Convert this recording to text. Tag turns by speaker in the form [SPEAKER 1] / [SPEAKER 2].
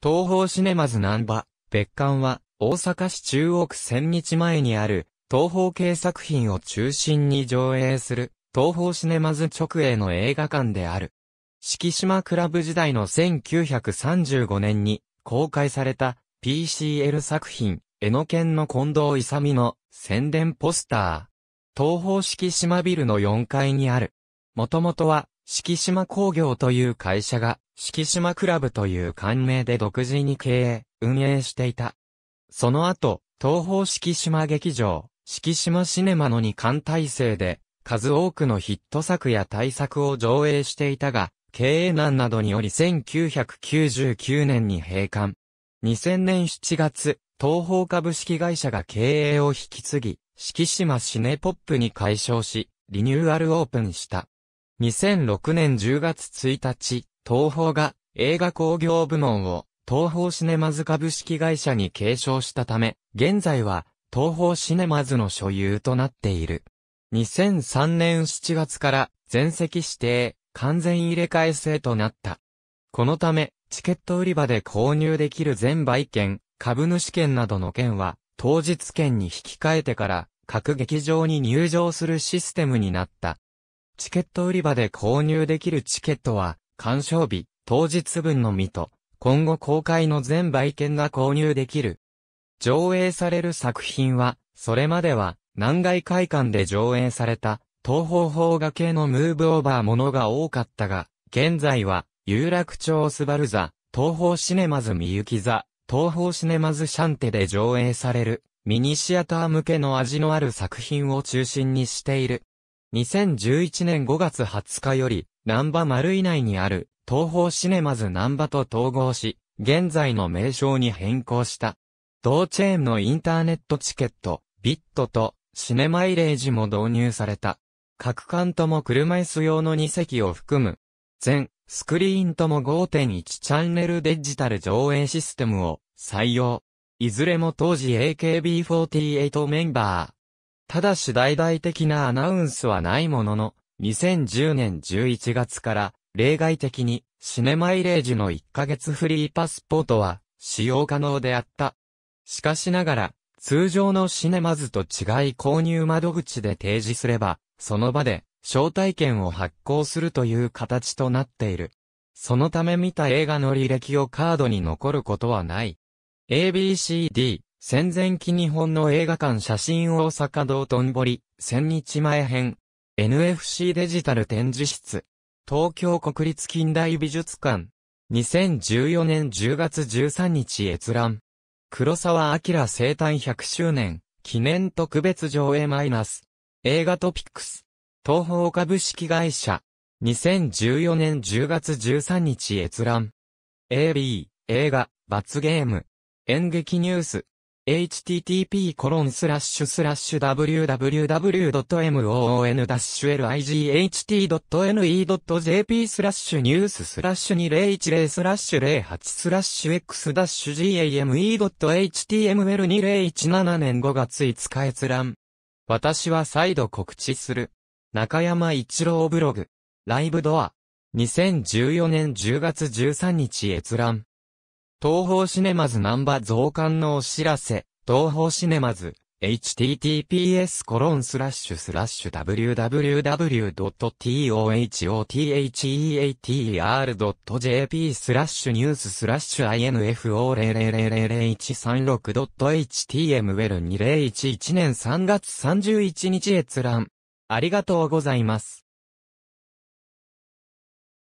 [SPEAKER 1] 東方シネマズ南波、別館は、大阪市中央区千日前にある、東方系作品を中心に上映する、東方シネマズ直営の映画館である。敷島クラブ時代の1935年に公開された PCL 作品、江ノ県の近藤勇の宣伝ポスター。東方敷島ビルの4階にある。もともとは、敷島工業という会社が四季島クラブという官名で独自に経営、運営していた。その後、東方四季島劇場、四季島シネマの二巻体制で、数多くのヒット作や大作を上映していたが、経営難などにより1999年に閉館。2000年7月、東方株式会社が経営を引き継ぎ、四季島シネポップに解消し、リニューアルオープンした。2006年10月1日、東宝が映画工業部門を東宝シネマズ株式会社に継承したため、現在は東宝シネマズの所有となっている。2003年7月から全席指定、完全入れ替え制となった。このため、チケット売り場で購入できる全売券、株主券などの券は、当日券に引き換えてから、各劇場に入場するシステムになった。チケット売り場で購入できるチケットは、鑑賞日、当日分のみと、今後公開の全売券が購入できる。上映される作品は、それまでは、南外会館で上映された、東方邦画系のムーブオーバーものが多かったが、現在は、有楽町スバルザ、東方シネマズみゆき座、東方シネマズシャンテで上映される、ミニシアター向けの味のある作品を中心にしている。2011年5月20日より、南波丸以内にある東方シネマズ南波と統合し、現在の名称に変更した。同チェーンのインターネットチケット、ビットとシネマイレージも導入された。各館とも車椅子用の2席を含む。全、スクリーンとも5.1チャンネルデジタル上映システムを採用。いずれも当時 AKB48 メンバー。ただし大々的なアナウンスはないものの、2010年11月から例外的にシネマイレージの1ヶ月フリーパスポートは使用可能であった。しかしながら通常のシネマズと違い購入窓口で提示すればその場で招待券を発行するという形となっている。そのため見た映画の履歴をカードに残ることはない。ABCD 戦前期日本の映画館写真大阪道頓堀、千日前編、NFC デジタル展示室、東京国立近代美術館、2014年10月13日閲覧、黒沢明生誕100周年、記念特別上映マイナス、映画トピックス、東方株式会社、2014年10月13日閲覧、AB、映画、罰ゲーム、演劇ニュース、h t t p w w w m o n l i g h t n e j p スラッシュニューススラッシュ2010スラッシュ08スラッシュ x-game.html2017 年5月5日閲覧。私は再度告知する。中山一郎ブログ。ライブドア。2014年10月13日閲覧。東方シネマズナンバ増刊のお知らせ、東方シネマズ、https コロンスラッシュスラッシュ w w w t o h o t h e t e r j p スラッシュニューススラッシュ info0000136.html2011 年3月31日閲覧。ありがとうございます。